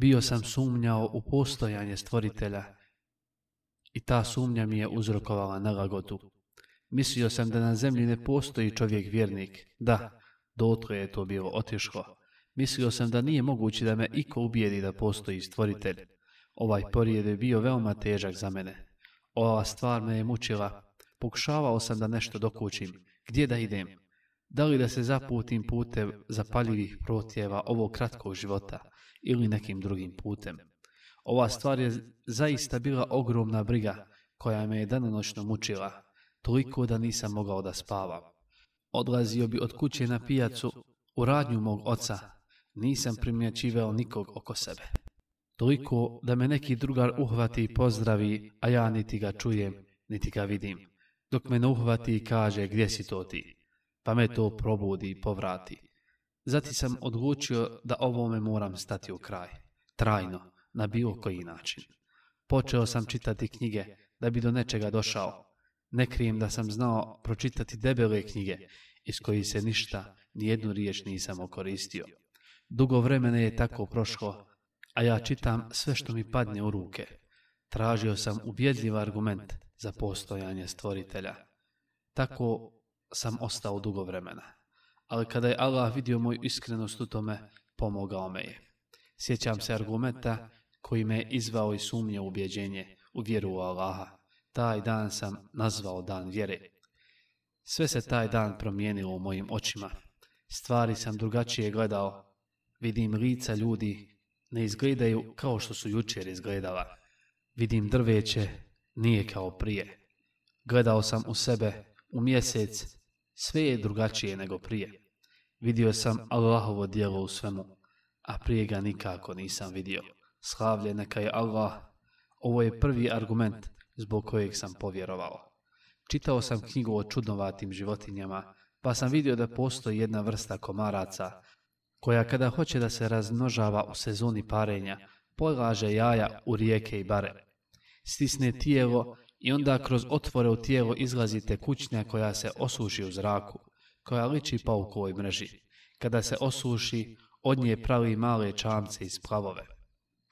bio sam sumnjao u postojanje stvoritelja i ta sumnja mi je uzrokovala nalagodu. Mislio sam da na zemlji ne postoji čovjek vjernik. Da, dotle je to bilo otišlo. Mislio sam da nije moguće da me iko ubijedi da postoji stvoritelj. Ovaj porijed je bio veoma težak za mene. Ova stvar me je mučila. Pokušavao sam da nešto dokučim. Gdje da idem? da li da se zaputim putem zapaljivih protjeva ovog kratkog života ili nekim drugim putem. Ova stvar je zaista bila ogromna briga koja me je danonoćno mučila, toliko da nisam mogao da spavam. Odlazio bi od kuće na pijacu u radnju mog oca, nisam primjećivao nikog oko sebe. Toliko da me neki drugar uhvati i pozdravi, a ja niti ga čujem, niti ga vidim. Dok me ne uhvati i kaže gdje si to ti. Pa, pa me to probudi i povrati. Zati sam odlučio da ovome moram stati u kraj, trajno, na bilo koji način. Počeo sam čitati knjige da bi do nečega došao. Ne krijem da sam znao pročitati debele knjige iz kojih se ništa, ni jednu riječ nisam okoristio. Dugo vremena je tako prošlo, a ja čitam sve što mi padne u ruke. Tražio sam ubjedljiv argument za postojanje stvoritelja. Tako sam ostao dugo vremena. Ali kada je Allah vidio moju iskrenost u tome, pomogao me je. Sjećam se argumenta koji me je izvao i sumnje u ubjeđenje, u vjeru u Allaha. Taj dan sam nazvao dan vjere. Sve se taj dan promijenilo u mojim očima. Stvari sam drugačije gledao. Vidim lica ljudi ne izgledaju kao što su jučer izgledala. Vidim drveće nije kao prije. Gledao sam u sebe, u mjesec, sve je drugačije nego prije. Vidio sam Allahovo dijelo u svemu, a prije ga nikako nisam vidio. Slavlje neka je Allah. Ovo je prvi argument zbog kojeg sam povjerovao. Čitao sam knjigu o čudnovatim životinjama, pa sam vidio da postoji jedna vrsta komaraca, koja kada hoće da se razmnožava u sezoni parenja, polaže jaja u rijeke i bare. Stisne tijelo i onda kroz otvore u tijelo izlazite kućnja koja se osuši u zraku, koja liči paukovoj mreži. Kada se osuši, od nje pravi male čamce i splavove.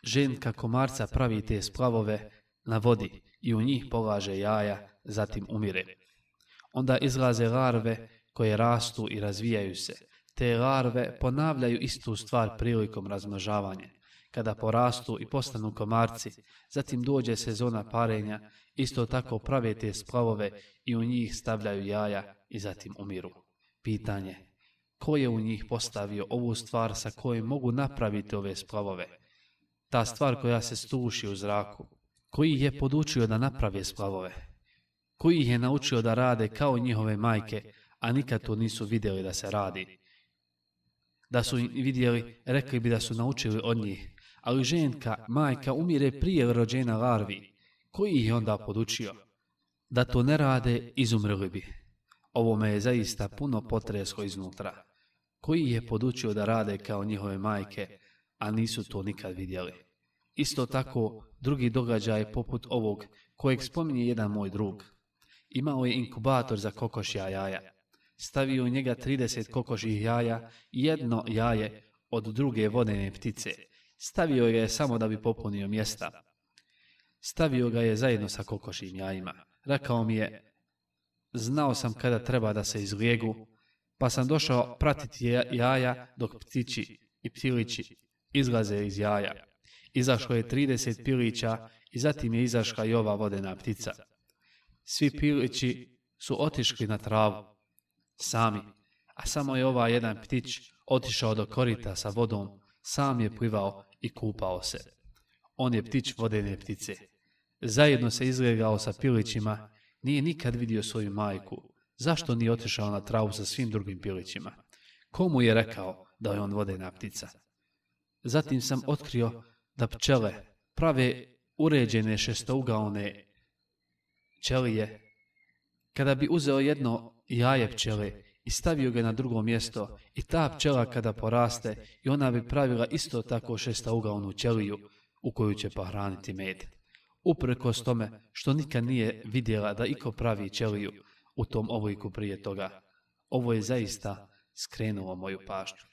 Ženka komarca pravi te splavove na vodi i u njih polaže jaja, zatim umire. Onda izlaze larve koje rastu i razvijaju se. Te larve ponavljaju istu stvar prilikom razmnožavanja kada porastu i postanu komarci, zatim dođe sezona parenja, isto tako prave te splavove i u njih stavljaju jaja i zatim umiru. Pitanje, ko je u njih postavio ovu stvar sa kojom mogu napraviti ove splavove? Ta stvar koja se stuši u zraku. Koji je podučio da naprave splavove? Koji ih je naučio da rade kao njihove majke, a nikad to nisu vidjeli da se radi? Da su vidjeli, rekli bi da su naučili od njih, ali ženka, majka umire prije rođena larvi. Koji ih je onda podučio? Da to ne rade, izumrli bi. Ovo me je zaista puno potreslo iznutra. Koji je podučio da rade kao njihove majke, a nisu to nikad vidjeli? Isto tako, drugi događaj poput ovog, kojeg spominje jedan moj drug. Imao je inkubator za kokošja jaja. Stavio njega 30 kokoših jaja i jedno jaje od druge vodene ptice – Stavio ga je samo da bi popunio mjesta. Stavio ga je zajedno sa kokošim jajima. Rekao mi je, znao sam kada treba da se izlijegu, pa sam došao pratiti jaja dok ptići i pilići izlaze iz jaja. Izašlo je 30 pilića i zatim je izašla i ova vodena ptica. Svi pilići su otišli na travu, sami, a samo je ova jedan ptić otišao do korita sa vodom, sam je plivao i kupao se. On je ptić vodene ptice. Zajedno se izgregao sa pilićima, nije nikad vidio svoju majku. Zašto nije otišao na travu sa svim drugim pilićima? Komu je rekao da je on vodena ptica? Zatim sam otkrio da pčele prave uređene šestougaone ćelije. Kada bi uzeo jedno jaje pčele i stavio ga na drugo mjesto i ta pčela kada poraste i ona bi pravila isto tako šestaugaonu ćeliju u koju će pohraniti med. Uprkos tome što nikad nije vidjela da iko pravi ćeliju u tom ovojku prije toga, ovo je zaista skrenulo moju paštu.